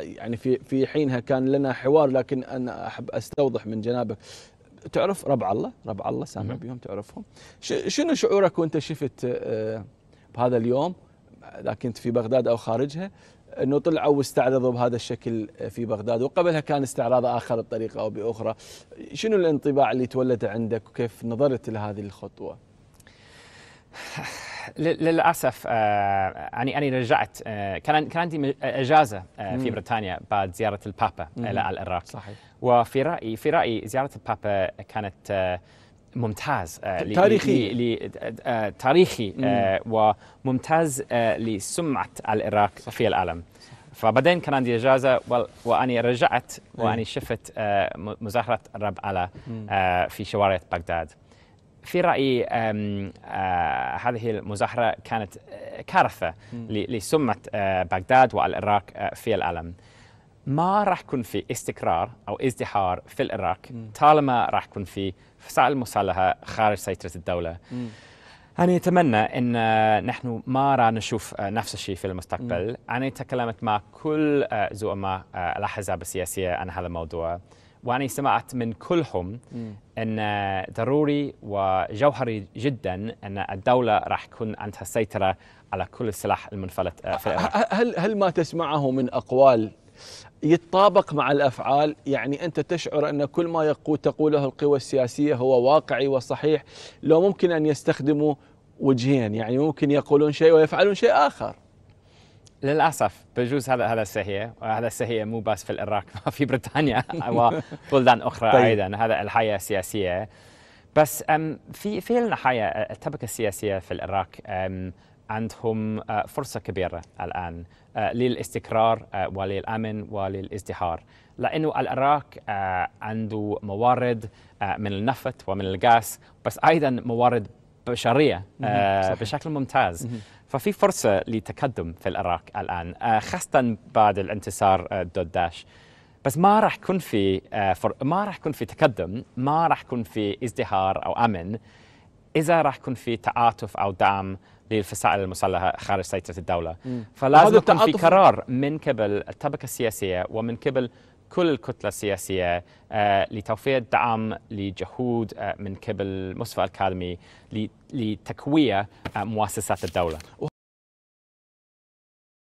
يعني في في حينها كان لنا حوار لكن انا احب استوضح من جنابك تعرف ربع الله ربع الله سامع بهم تعرفهم شنو شعورك وانت شفت آه، بهذا اليوم اذا كنت في بغداد او خارجها انه طلعوا واستعرضوا بهذا الشكل في بغداد وقبلها كان استعراض اخر بطريقه او باخرى شنو الانطباع اللي تولد عندك وكيف نظرت لهذه الخطوه للاسف اني آه، يعني انا رجعت آه، كان كان عندي آه، اجازه في بريطانيا بعد زياره البابا الى العراق صحيح وفي رايي في رايي زياره البابا كانت ممتاز تاريخي تاريخي وممتاز لسمعه العراق في العالم فبعدين كان عندي اجازه واني رجعت واني شفت مظاهره الرب على في شوارع بغداد في رأيي آه، هذه المظاهرة كانت آه، كارثة لسمة آه، بغداد والعراق في العالم ما راح يكون في استقرار او ازدهار في العراق طالما راح يكون في فصائل مسلحه خارج سيطره الدوله أنا أتمنى أن نحن ما راح نشوف نفس الشيء في المستقبل م. أنا تكلمت مع كل زعماء الأحزاب السياسية عن هذا الموضوع وأنا سمعت من كلهم أن ضروري وجوهري جدا أن الدولة راح تكون عندها سيطرة على كل السلاح المنفلت آه، في العراق هل هل ما تسمعه من أقوال يتطابق مع الافعال يعني انت تشعر ان كل ما يقول تقوله القوى السياسيه هو واقعي وصحيح لو ممكن ان يستخدموا وجهين يعني ممكن يقولون شيء ويفعلون شيء اخر للاسف بجوز هذا هذا صحيح وهذا صحيح مو بس في العراق في بريطانيا وبلدان اخرى طيب. ايضا هذا الحياه السياسيه بس في في الحياه الطبقه السياسيه في العراق عندهم فرصه كبيره الان للاستقرار وللامن وللازدهار لانه العراق عنده موارد من النفط ومن الغاز بس ايضا موارد بشريه آه، بشكل ممتاز ففي فرصه لتقدم في العراق الان آه، خاصه بعد الانتصار ضد آه، داعش بس ما راح يكون في ما راح يكون في تقدم ما راح يكون في ازدهار او امن اذا راح يكون في تعاطف او دعم للفصائل المسلحه خارج سيطره الدوله فلازم يكون في قرار من قبل الطبقه السياسيه ومن قبل كل الكتلة السياسية آه، لتوفير دعم لجهود آه، من قبل مصفى الأكاديمي لتكوية آه، مؤسسات الدولة